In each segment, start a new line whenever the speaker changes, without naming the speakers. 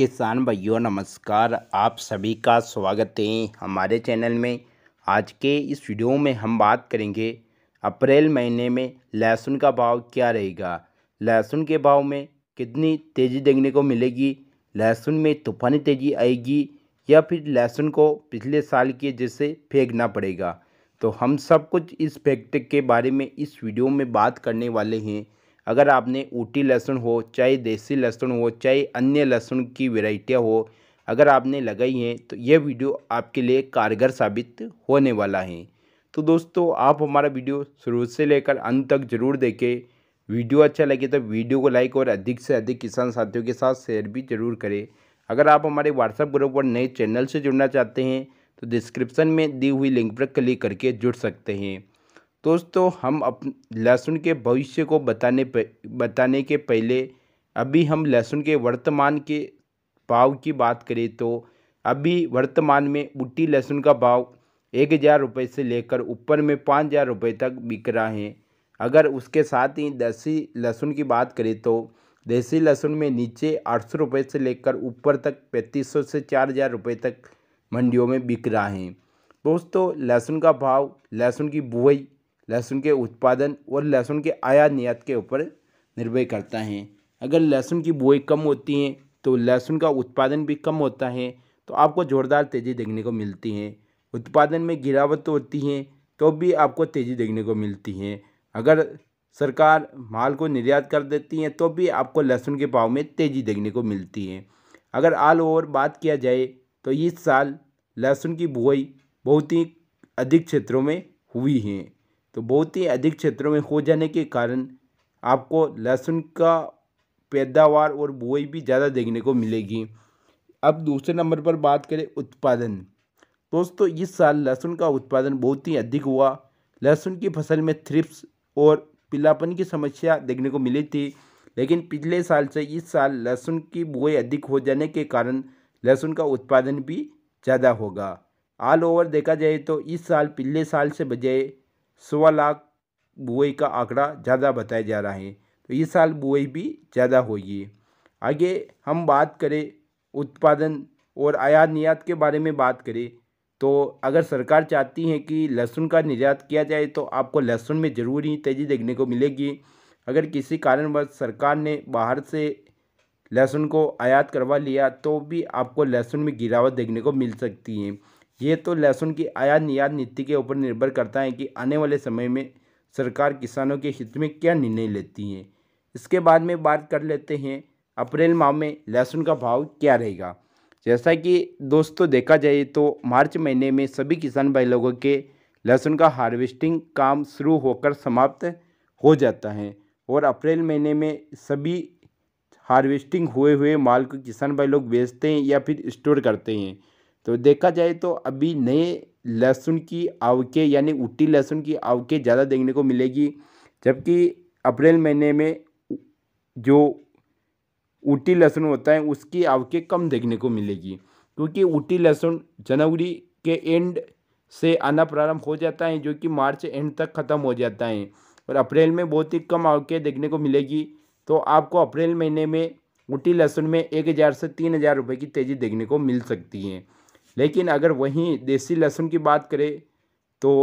किसान भाइयों नमस्कार आप सभी का स्वागत है हमारे चैनल में आज के इस वीडियो में हम बात करेंगे अप्रैल महीने में लहसुन का भाव क्या रहेगा लहसुन के भाव में कितनी तेज़ी देखने को मिलेगी लहसुन में तूफानी तेज़ी आएगी या फिर लहसुन को पिछले साल के जैसे फेंकना पड़ेगा तो हम सब कुछ इस फैक्ट के बारे में इस वीडियो में बात करने वाले हैं अगर आपने ऊटी लहसुन हो चाहे देसी लहसुन हो चाहे अन्य लहसुन की वेराइटियाँ हो अगर आपने लगाई हैं तो यह वीडियो आपके लिए कारगर साबित होने वाला है तो दोस्तों आप हमारा वीडियो शुरू से लेकर अंत तक जरूर देखें वीडियो अच्छा लगे तो वीडियो को लाइक और अधिक से अधिक किसान साथियों के साथ शेयर भी जरूर करें अगर आप हमारे व्हाट्सएप ग्रुप और नए चैनल से जुड़ना चाहते हैं तो डिस्क्रिप्शन में दी हुई लिंक पर क्लिक करके जुड़ सकते हैं दोस्तों हम अप लहसुन के भविष्य को बताने बताने के पहले अभी हम लहसुन के वर्तमान के भाव की बात करें तो अभी वर्तमान में बुट्टी लहसुन का भाव एक हज़ार रुपये से लेकर ऊपर में पाँच हज़ार रुपये तक बिक रहा है अगर उसके साथ ही देसी लहसुन की बात करें तो देसी लहसुन में नीचे आठ सौ रुपये से लेकर ऊपर तक पैंतीस सौ से चार हज़ार रुपये तक मंडियों में बिक रहा है दोस्तों लहसुन का भाव लहसुन की बुआई लहसुन के उत्पादन और लहसुन के आयात निर्यात के ऊपर निर्भर करता है अगर लहसुन की बुआई कम होती है तो लहसुन का उत्पादन भी कम होता है तो आपको ज़ोरदार तेज़ी देखने को मिलती है उत्पादन में गिरावट तो होती है तो भी आपको तेज़ी देखने को मिलती है अगर सरकार माल को निर्यात कर देती है तो भी आपको लहसुन के भाव में तेज़ी देखने को मिलती है अगर ऑल ओवर बात किया जाए तो इस साल लहसुन की बुआई बहुत ही अधिक क्षेत्रों में हुई है तो बहुत ही अधिक क्षेत्रों में हो जाने के कारण आपको लहसुन का पैदावार और बुआई भी ज़्यादा देखने को मिलेगी अब दूसरे नंबर पर बात करें उत्पादन दोस्तों इस साल लहसुन का उत्पादन बहुत ही अधिक हुआ लहसुन की फसल में थ्रिप्स और पीलापन की समस्या देखने को मिली थी लेकिन पिछले साल से इस साल लहसुन की बुआई अधिक हो जाने के कारण लहसुन का उत्पादन भी ज़्यादा होगा ऑल ओवर देखा जाए तो इस साल पिछले साल से बजाय सवा लाख बुआई का आंकड़ा ज़्यादा बताया जा रहा है तो इस साल बुआई भी ज़्यादा होगी आगे हम बात करें उत्पादन और आयात निर्यात के बारे में बात करें तो अगर सरकार चाहती है कि लहसुन का निर्यात किया जाए तो आपको लहसुन में ज़रूर ही तेज़ी देखने को मिलेगी अगर किसी कारणवश सरकार ने बाहर से लहसुन को आयात करवा लिया तो भी आपको लहसुन में गिरावट देखने को मिल सकती है ये तो लहसुन की आयात निर्यात नीति के ऊपर निर्भर करता है कि आने वाले समय में सरकार किसानों के हित में क्या निर्णय लेती है इसके बाद में बात कर लेते हैं अप्रैल माह में लहसुन का भाव क्या रहेगा जैसा कि दोस्तों देखा जाए तो मार्च महीने में सभी किसान भाई लोगों के लहसुन का हार्वेस्टिंग काम शुरू होकर समाप्त हो जाता है और अप्रैल महीने में सभी हार्वेस्टिंग हुए हुए माल को किसान भाई लोग बेचते हैं या फिर स्टोर करते हैं तो देखा जाए तो अभी नए लहसुन की आवके यानी उट्टी लहसुन की आवके ज़्यादा देखने को मिलेगी जबकि अप्रैल महीने में जो ऊटी लहसुन होता है उसकी आवके कम देखने को मिलेगी क्योंकि ऊटी लहसुन जनवरी के एंड से आना प्रारंभ हो जाता है जो कि मार्च एंड तक ख़त्म हो जाता है और अप्रैल में बहुत ही कम आवके देखने को मिलेगी तो आपको अप्रैल महीने में ऊटी लहसुन में एक हज़ार से तीन हज़ार रुपये की तेज़ी देखने को मिल सकती है लेकिन अगर वहीं देसी लहसुन की बात करें तो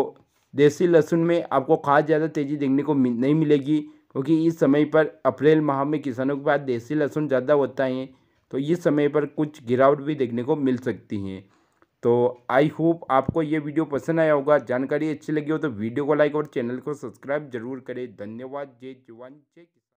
देसी लहसुन में आपको खास ज़्यादा तेज़ी देखने को नहीं मिलेगी क्योंकि इस समय पर अप्रैल माह में किसानों के पास देसी लहसुन ज़्यादा होता है तो इस समय पर कुछ गिरावट भी देखने को मिल सकती है तो आई होप आपको ये वीडियो पसंद आया होगा जानकारी अच्छी लगी हो तो वीडियो को लाइक और चैनल को सब्सक्राइब जरूर करें धन्यवाद जय जवान जय